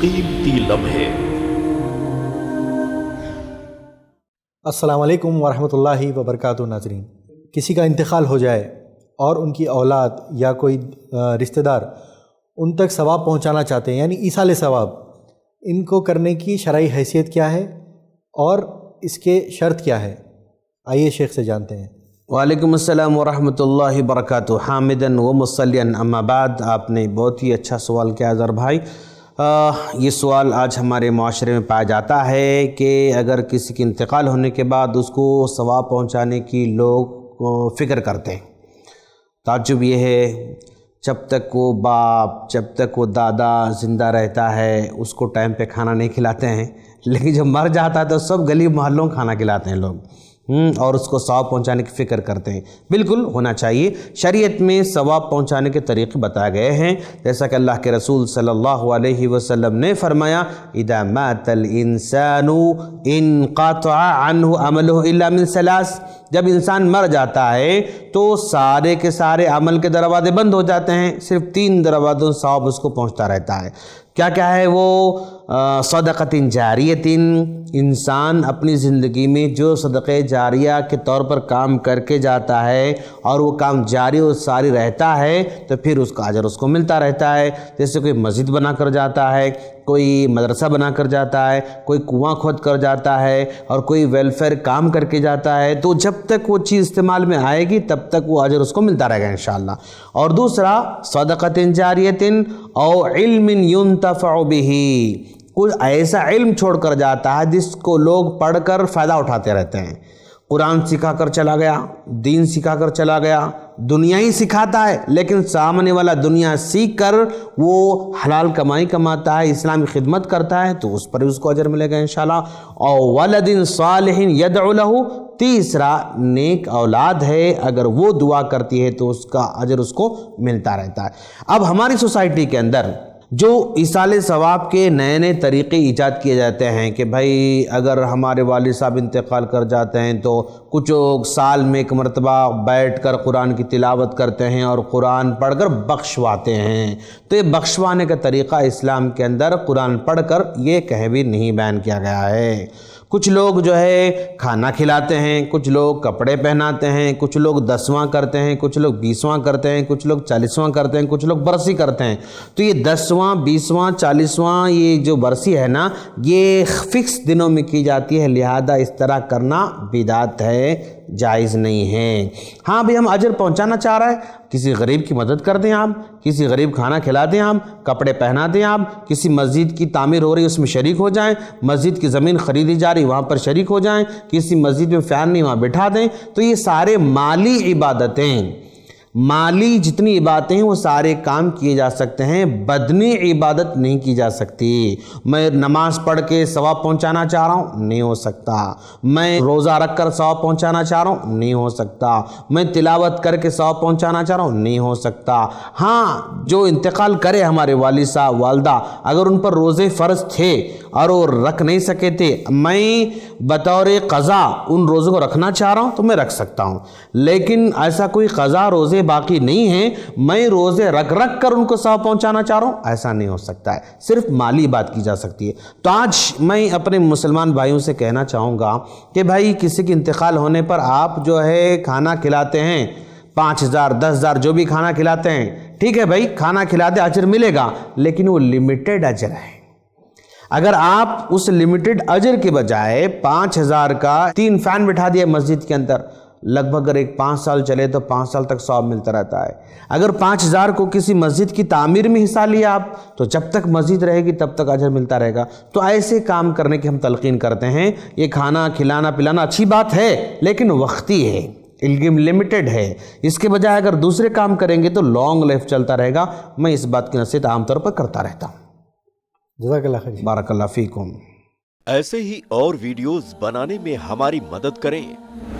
कीमती लम्हे असलकम वरहमल वबरक नाजरीन किसी का इंतकाल हो जाए और उनकी औलाद या कोई रिश्तेदार उन तक सवाब पहुंचाना चाहते हैं यानी ईसाल सवाब इनको करने की शराय हैसियत क्या है और इसके शर्त क्या है आइए शेख से जानते हैं वालेकुम अस्सलाम वरहमतुल्लाहि वरकत हामिदन व मुसलिन अम्माबाद आपने बहुत ही अच्छा सवाल किया अज़र भाई ये सवाल आज हमारे माशरे में पाया जाता है कि अगर किसी के इंतकाल होने के बाद उसको सवाब पहुंचाने की लोग फ़िक्र करते हैं ताजुब यह है जब तक वो बाप जब तक वो दादा ज़िंदा रहता है उसको टाइम पे खाना नहीं खिलाते हैं लेकिन जब मर जाता है तो सब गली मोहल्लों खाना खिलाते हैं लोग हम्म, और उसको सवाब पहुंचाने की फ़िक्र करते हैं बिल्कुल होना चाहिए शरीयत में सवाब पहुंचाने के तरीक़े बताए गए हैं जैसा कि अल्लाह के रसूल सल्लल्लाहु अलैहि वसल्लम ने फरमाया इदा मातल इंसानु इन मिन सलास जब इंसान मर जाता है तो सारे के सारे अमल के दरवाजे बंद हो जाते हैं सिर्फ तीन दरवाज़ों सवाब उसको पहुँचता रहता है क्या क्या है वो सदक़तिन जारियतिन इंसान अपनी ज़िंदगी में जो सदक़ जारिया के तौर पर काम करके जाता है और वो काम जारी और सारी रहता है तो फिर उसका अजर उसको मिलता रहता है जैसे कोई मस्जिद बना कर जाता है कोई मदरसा बना कर जाता है कोई कुआं खोद कर जाता है और कोई वेलफेयर काम करके जाता है तो जब तक वो चीज़ इस्तेमाल में आएगी तब तक वो अजर उसको मिलता रहेगा इन और दूसरा सदक़तिन जारियतिन और इल्मिन यून तफ़ी कुछ ऐसा इल्म छोड़ कर जाता है जिसको लोग पढ़कर फ़ायदा उठाते रहते हैं कुरान सिखा कर चला गया दीन सिखा कर चला गया दुनिया ही सिखाता है लेकिन सामने वाला दुनिया सीख कर वो हलाल कमाई कमाता है इस्लामी खिदमत करता है तो उस पर भी उसको अजर मिलेगा इन और वालदिन सालहिन तीसरा नेक औलाद है अगर वो दुआ करती है तो उसका अजर उसको मिलता रहता है अब हमारी सोसाइटी के अंदर जो इसाल सवाब के नए नए तरीक़े ईजाद किए जाते हैं कि भाई अगर हमारे वाल साहब इंतकाल कर जाते हैं तो कुछ साल में एक मरतबा बैठ कर कुरान की तिलावत करते हैं और कुरान पढ़ कर बख्शवाते हैं तो ये बख्शवाने का तरीक़ा इस्लाम के अंदर कुरान पढ़ कर ये कह भी नहीं बैन किया गया है कुछ लोग जो है खाना खिलाते हैं कुछ लोग कपड़े पहनाते हैं कुछ लोग दसवां करते हैं कुछ लोग बीसवां करते हैं कुछ लोग चालीसवां करते हैं कुछ लोग बरसी करते हैं तो ये दसवां बीसवां चालीसवां ये जो बरसी है ना ये फिक्स दिनों में की जाती है लिहाजा इस तरह करना बिदात है जायज़ नहीं है हाँ भाई हम अजर पहुँचाना चाह रहा है किसी गरीब की मदद कर दें आप किसी गरीब खाना खिला दें आप कपड़े पहना दें आप किसी मस्जिद की तामीर हो रही है उसमें शरीक हो जाएं मस्जिद की ज़मीन खरीदी जा रही वहाँ पर शरीक हो जाएं किसी मस्जिद में फ़ैन नहीं वहाँ बैठा दें तो ये सारे माली इबादतें माली जितनी इबादतें हैं वो सारे काम किए जा सकते हैं बदनी इबादत नहीं की जा सकती मैं नमाज पढ़ के सवाब पहुंचाना चाह रहा हूँ नहीं हो सकता मैं रोज़ा रख कर सवाब पहुँचाना चाह रहा हूँ नहीं हो सकता मैं तिलावत करके सवाब पहुँचाना चाह रहा हूँ नहीं हो सकता हाँ जो इंतकाल करे हमारे वाल साहब वालदा अगर उन पर रोज़े फ़र्ज थे और वो रख नहीं सके थे मैं बतौर कज़ा उन रोज़ों को रखना चाह रहा हूँ तो मैं रख सकता हूँ लेकिन ऐसा कोई कज़ा रोज़े बाकी नहीं हैं मैं रोज़े रख रख कर उनको सब पहुंचाना चाह रहा हूं ऐसा नहीं हो सकता है सिर्फ माली बात की जा सकती है तो आज मैं अपने मुसलमान भाइयों से कहना चाहूँगा कि भाई किसी के इंतकाल होने पर आप जो है खाना खिलाते हैं पाँच हज़ार दस हज़ार जो भी खाना खिलाते हैं ठीक है भाई खाना खिलाते अजर मिलेगा लेकिन वो लिमिटेड अजर है अगर आप उस लिमिटेड अजर के बजाय पाँच हज़ार का तीन फैन बिठा दिया मस्जिद के अंदर लगभग अगर एक पाँच साल चले तो पाँच साल तक सवाब मिलता रहता है अगर पाँच हज़ार को किसी मस्जिद की तामीर में हिस्सा लिया आप तो जब तक मस्जिद रहेगी तब तक अजर मिलता रहेगा तो ऐसे काम करने की हम तलकिन करते हैं ये खाना खिलाना पिलाना अच्छी बात है लेकिन वक्ती है इलगिम लिमिटेड है इसके बजाय अगर दूसरे काम करेंगे तो लॉन्ग लाइफ चलता रहेगा मैं इस बात की नसीहत आमतौर पर करता रहता हूँ जजाकल्ला ऐसे ही और वीडियोस बनाने में हमारी मदद करें